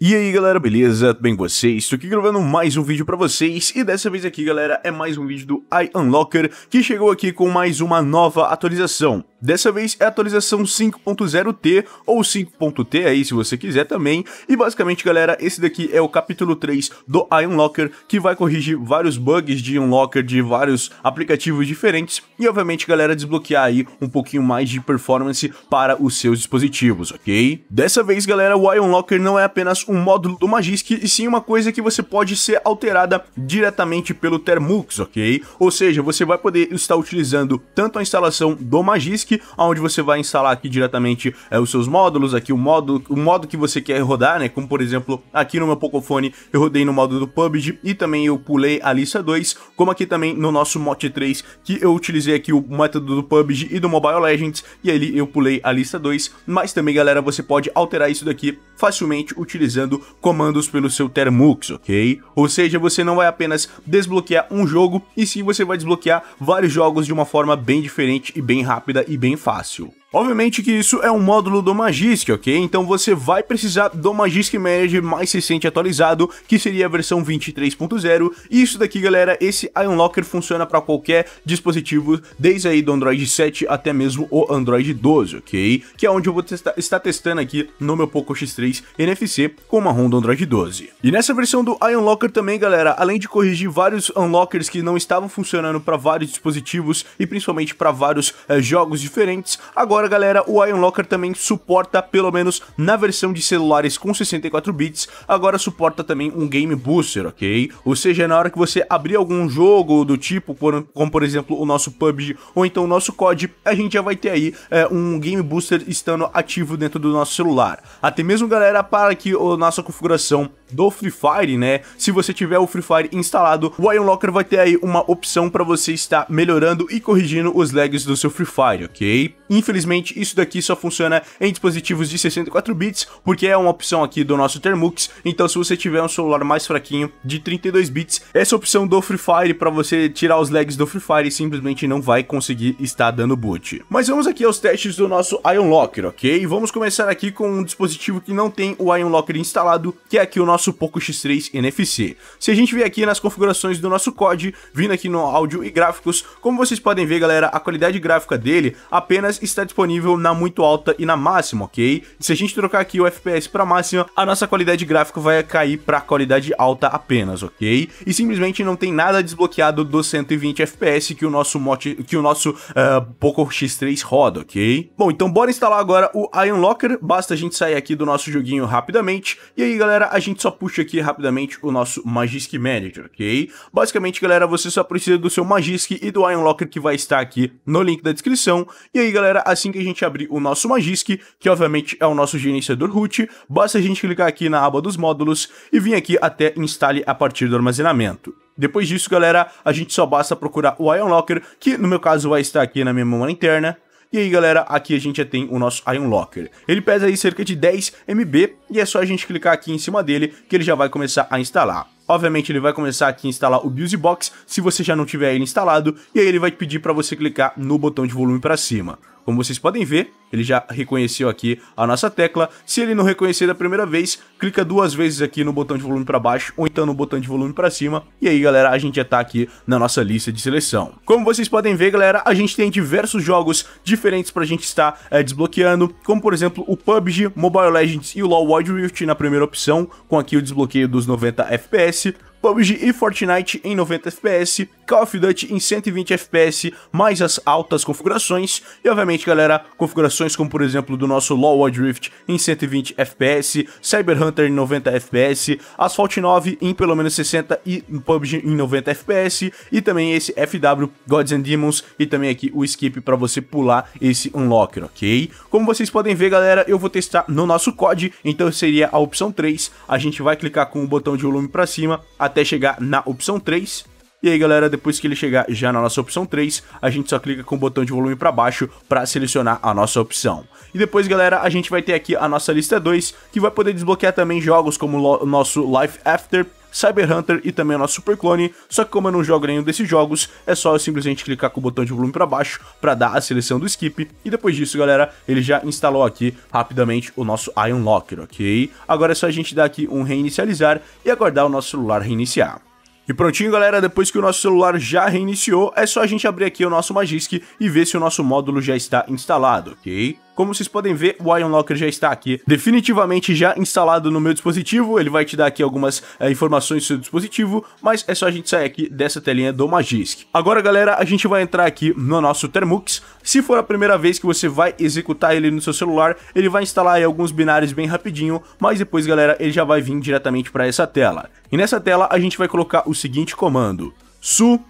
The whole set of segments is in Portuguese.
E aí galera, beleza? Tudo bem com vocês? Estou aqui gravando mais um vídeo para vocês e dessa vez aqui galera é mais um vídeo do iUnlocker que chegou aqui com mais uma nova atualização. Dessa vez é a atualização 5.0T ou 5.T aí se você quiser também. E basicamente galera, esse daqui é o capítulo 3 do iUnlocker que vai corrigir vários bugs de Unlocker de vários aplicativos diferentes e obviamente galera desbloquear aí um pouquinho mais de performance para os seus dispositivos, ok? Dessa vez galera, o iUnlocker não é apenas um módulo do Magisk, e sim uma coisa que você pode ser alterada diretamente pelo Termux, ok? Ou seja, você vai poder estar utilizando tanto a instalação do Magisk, onde você vai instalar aqui diretamente é, os seus módulos, aqui o modo, o modo que você quer rodar, né? Como por exemplo, aqui no meu Pocophone eu rodei no modo do PUBG e também eu pulei a lista 2, como aqui também no nosso Mot 3, que eu utilizei aqui o método do PUBG e do Mobile Legends, e ali eu pulei a lista 2, mas também galera, você pode alterar isso daqui facilmente utilizando utilizando comandos pelo seu Termux, ok? Ou seja, você não vai apenas desbloquear um jogo, e sim você vai desbloquear vários jogos de uma forma bem diferente e bem rápida e bem fácil. Obviamente que isso é um módulo do Magisk, ok? Então você vai precisar do Magisk Manager mais recente atualizado, que seria a versão 23.0. E isso daqui, galera, esse Unlocker funciona para qualquer dispositivo, desde aí do Android 7 até mesmo o Android 12, ok? Que é onde eu vou estar testando aqui no meu Poco X3 NFC com uma ROM do Android 12. E nessa versão do Unlocker também, galera, além de corrigir vários Unlockers que não estavam funcionando para vários dispositivos e principalmente para vários eh, jogos diferentes, agora Agora, galera, o Ion Locker também suporta, pelo menos na versão de celulares com 64 bits, agora suporta também um Game Booster, ok? Ou seja, na hora que você abrir algum jogo do tipo, como por exemplo o nosso PUBG ou então o nosso COD, a gente já vai ter aí é, um Game Booster estando ativo dentro do nosso celular. Até mesmo, galera, para que a nossa configuração do Free Fire, né? Se você tiver o Free Fire instalado, o Ion Locker vai ter aí uma opção para você estar melhorando e corrigindo os lags do seu Free Fire, ok? Infelizmente, Infelizmente, isso daqui só funciona em dispositivos de 64 bits, porque é uma opção aqui do nosso Termux, então se você tiver um celular mais fraquinho de 32 bits, essa opção do Free Fire para você tirar os lags do Free Fire simplesmente não vai conseguir estar dando boot. Mas vamos aqui aos testes do nosso Ion Locker, ok? Vamos começar aqui com um dispositivo que não tem o Ion Locker instalado, que é aqui o nosso Poco X3 NFC. Se a gente vir aqui nas configurações do nosso COD, vindo aqui no áudio e gráficos, como vocês podem ver, galera, a qualidade gráfica dele apenas está disponível disponível na muito alta e na máxima, ok? Se a gente trocar aqui o FPS para máxima, a nossa qualidade gráfica vai cair para qualidade alta apenas, ok? E simplesmente não tem nada desbloqueado dos 120 FPS que o nosso que o nosso uh, Poco X3 roda, ok? Bom, então bora instalar agora o Iron Locker, basta a gente sair aqui do nosso joguinho rapidamente, e aí galera, a gente só puxa aqui rapidamente o nosso Magisk Manager, ok? Basicamente galera, você só precisa do seu Magisk e do Iron Locker que vai estar aqui no link da descrição, e aí galera, assim assim que a gente abrir o nosso Magisk, que obviamente é o nosso gerenciador root, basta a gente clicar aqui na aba dos módulos e vir aqui até instale a partir do armazenamento. Depois disso, galera, a gente só basta procurar o Ion Locker, que no meu caso vai estar aqui na minha memória interna, e aí, galera, aqui a gente já tem o nosso Ion Locker. Ele pesa aí cerca de 10 MB e é só a gente clicar aqui em cima dele que ele já vai começar a instalar. Obviamente ele vai começar aqui a instalar o Busy Box se você já não tiver ele instalado e aí ele vai pedir para você clicar no botão de volume para cima. Como vocês podem ver, ele já reconheceu aqui a nossa tecla. Se ele não reconhecer da primeira vez, clica duas vezes aqui no botão de volume para baixo ou então no botão de volume para cima. E aí, galera, a gente já tá aqui na nossa lista de seleção. Como vocês podem ver, galera, a gente tem diversos jogos diferentes pra gente estar é, desbloqueando, como por exemplo o PUBG, Mobile Legends e o LoL Wild Rift na primeira opção, com aqui o desbloqueio dos 90 FPS. PUBG e Fortnite em 90 FPS, Call of Duty em 120 FPS, mais as altas configurações, e obviamente, galera, configurações como, por exemplo, do nosso Low World Drift em 120 FPS, Cyber Hunter em 90 FPS, Asphalt 9 em pelo menos 60 e PUBG em 90 FPS, e também esse FW Gods and Demons, e também aqui o skip para você pular esse unlocker, ok? Como vocês podem ver, galera, eu vou testar no nosso COD, então seria a opção 3, a gente vai clicar com o botão de volume para cima até chegar na opção 3, e aí, galera, depois que ele chegar já na nossa opção 3, a gente só clica com o botão de volume para baixo para selecionar a nossa opção. E depois, galera, a gente vai ter aqui a nossa lista 2, que vai poder desbloquear também jogos como o nosso Life After, Cyber Hunter e também o nosso Super Clone, só que como eu não jogo nenhum desses jogos, é só eu simplesmente clicar com o botão de volume para baixo para dar a seleção do skip, e depois disso, galera, ele já instalou aqui rapidamente o nosso Ion Locker, ok? Agora é só a gente dar aqui um reinicializar e aguardar o nosso celular reiniciar. E prontinho, galera, depois que o nosso celular já reiniciou, é só a gente abrir aqui o nosso Magisk e ver se o nosso módulo já está instalado, ok? Como vocês podem ver, o Ion Locker já está aqui definitivamente já instalado no meu dispositivo. Ele vai te dar aqui algumas é, informações do seu dispositivo, mas é só a gente sair aqui dessa telinha do Magisk. Agora, galera, a gente vai entrar aqui no nosso Termux. Se for a primeira vez que você vai executar ele no seu celular, ele vai instalar aí alguns binários bem rapidinho, mas depois, galera, ele já vai vir diretamente para essa tela. E nessa tela, a gente vai colocar o seguinte comando, su,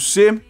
C,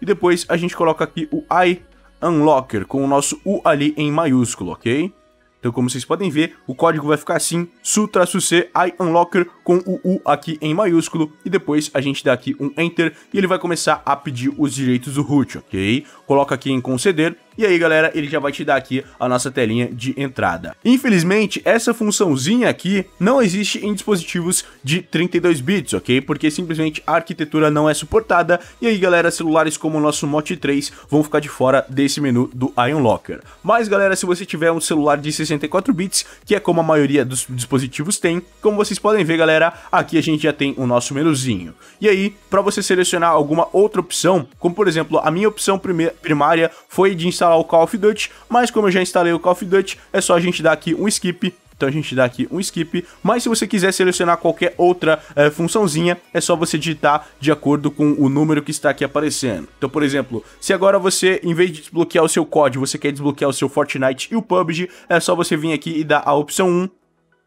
e depois a gente coloca aqui o i Unlocker, com o nosso U ali em maiúsculo, ok? Então, como vocês podem ver, o código vai ficar assim, su-c-i-unlocker com o U aqui em maiúsculo e depois a gente dá aqui um Enter e ele vai começar a pedir os direitos do root, ok? Coloca aqui em conceder e aí, galera, ele já vai te dar aqui a nossa telinha de entrada. Infelizmente, essa funçãozinha aqui não existe em dispositivos de 32 bits, ok? Porque simplesmente a arquitetura não é suportada. E aí, galera, celulares como o nosso Mote 3 vão ficar de fora desse menu do Ion Locker. Mas, galera, se você tiver um celular de 64 bits, que é como a maioria dos dispositivos tem, como vocês podem ver, galera, galera, aqui a gente já tem o nosso menuzinho. E aí, para você selecionar alguma outra opção, como por exemplo, a minha opção primária foi de instalar o Call of Duty, mas como eu já instalei o Call of Duty, é só a gente dar aqui um skip então a gente dá aqui um skip, mas se você quiser selecionar qualquer outra é, funçãozinha, é só você digitar de acordo com o número que está aqui aparecendo. Então, por exemplo, se agora você, em vez de desbloquear o seu COD, você quer desbloquear o seu Fortnite e o PUBG, é só você vir aqui e dar a opção 1,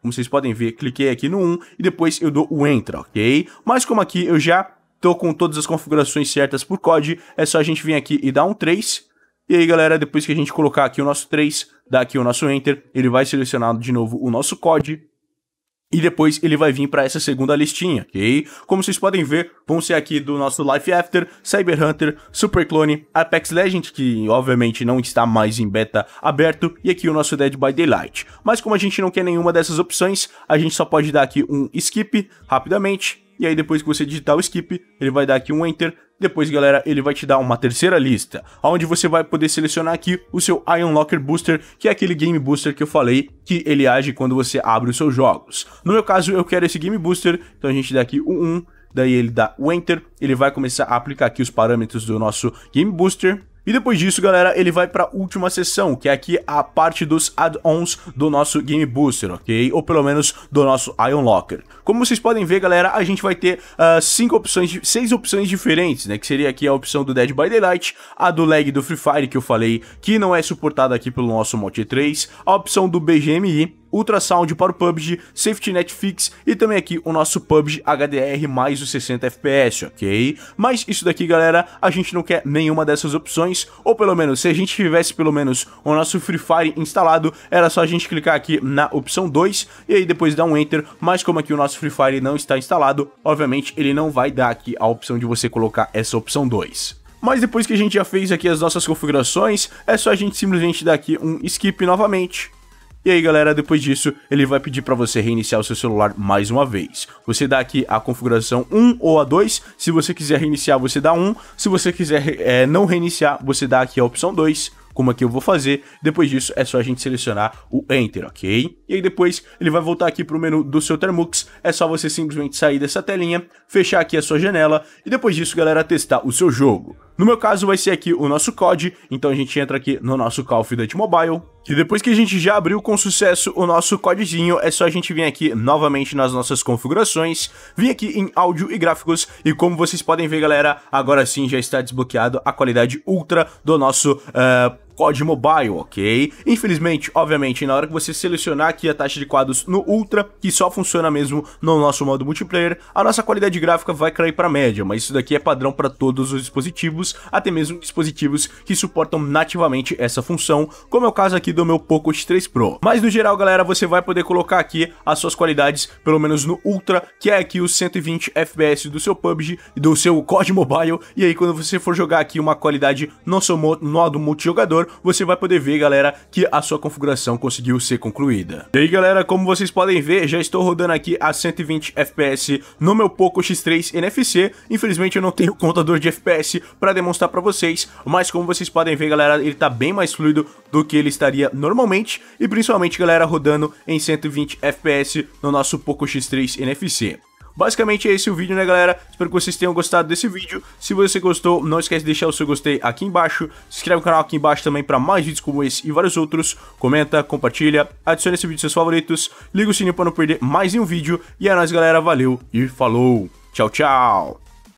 como vocês podem ver, cliquei aqui no 1 e depois eu dou o Enter, ok? Mas como aqui eu já tô com todas as configurações certas por COD, é só a gente vir aqui e dar um 3. E aí, galera, depois que a gente colocar aqui o nosso 3, dar aqui o nosso Enter, ele vai selecionar de novo o nosso código e depois ele vai vir para essa segunda listinha, ok? Como vocês podem ver, vão ser aqui do nosso Life After, Cyber Hunter, Super Clone, Apex Legend, que obviamente não está mais em beta aberto, e aqui o nosso Dead by Daylight. Mas como a gente não quer nenhuma dessas opções, a gente só pode dar aqui um skip rapidamente, e aí depois que você digitar o skip, ele vai dar aqui um enter, depois, galera, ele vai te dar uma terceira lista, onde você vai poder selecionar aqui o seu Ion Locker Booster, que é aquele Game Booster que eu falei que ele age quando você abre os seus jogos. No meu caso, eu quero esse Game Booster, então a gente dá aqui o 1, daí ele dá o Enter, ele vai começar a aplicar aqui os parâmetros do nosso Game Booster, e depois disso, galera, ele vai para a última sessão, que é aqui a parte dos add-ons do nosso Game Booster, ok? Ou pelo menos do nosso Ion Locker. Como vocês podem ver, galera, a gente vai ter uh, cinco opções, seis opções diferentes, né? Que seria aqui a opção do Dead by Daylight, a do lag do Free Fire que eu falei, que não é suportada aqui pelo nosso Mod 3, a opção do BGMI, ultrasound para o PUBG, safety net fix e também aqui o nosso PUBG HDR mais os 60 FPS, ok? Mas isso daqui, galera, a gente não quer nenhuma dessas opções, ou pelo menos, se a gente tivesse pelo menos o nosso Free Fire instalado, era só a gente clicar aqui na opção 2 e aí depois dar um Enter, mas como aqui o nosso Free Fire não está instalado, obviamente ele não vai dar aqui a opção de você colocar essa opção 2. Mas depois que a gente já fez aqui as nossas configurações, é só a gente simplesmente dar aqui um skip novamente. E aí galera, depois disso, ele vai pedir para você reiniciar o seu celular mais uma vez. Você dá aqui a configuração 1 ou a 2, se você quiser reiniciar você dá 1, se você quiser é, não reiniciar você dá aqui a opção 2 como aqui é eu vou fazer. Depois disso, é só a gente selecionar o Enter, ok? E aí depois, ele vai voltar aqui para o menu do seu Termux. É só você simplesmente sair dessa telinha, fechar aqui a sua janela e depois disso, galera, testar o seu jogo. No meu caso, vai ser aqui o nosso COD, então a gente entra aqui no nosso Call of Duty Mobile. E depois que a gente já abriu com sucesso o nosso codezinho, é só a gente vir aqui novamente nas nossas configurações, vir aqui em áudio e gráficos, e como vocês podem ver, galera, agora sim já está desbloqueado a qualidade ultra do nosso uh, COD Mobile, ok? Infelizmente, obviamente, na hora que você selecionar aqui a taxa de quadros no Ultra, que só funciona mesmo no nosso modo multiplayer, a nossa qualidade gráfica vai cair para média, mas isso daqui é padrão para todos os dispositivos, até mesmo dispositivos que suportam nativamente essa função, como é o caso aqui do meu Poco X3 Pro. Mas no geral, galera, você vai poder colocar aqui as suas qualidades, pelo menos no Ultra, que é aqui os 120 FPS do seu PUBG e do seu COD Mobile, e aí quando você for jogar aqui uma qualidade no seu modo multijogador, você vai poder ver, galera, que a sua configuração conseguiu ser concluída. E aí, galera, como vocês podem ver, já estou rodando aqui a 120 FPS no meu Poco X3 NFC. Infelizmente, eu não tenho contador de FPS para demonstrar para vocês, mas como vocês podem ver, galera, ele tá bem mais fluido do que ele estaria normalmente e principalmente, galera, rodando em 120 FPS no nosso Poco X3 NFC. Basicamente é esse o vídeo, né, galera? Espero que vocês tenham gostado desse vídeo. Se você gostou, não esquece de deixar o seu gostei aqui embaixo. Se inscreve no canal aqui embaixo também para mais vídeos como esse e vários outros. Comenta, compartilha, adicione esse vídeo aos seus favoritos. Liga o sininho para não perder mais nenhum vídeo. E é nóis, galera. Valeu e falou. Tchau, tchau.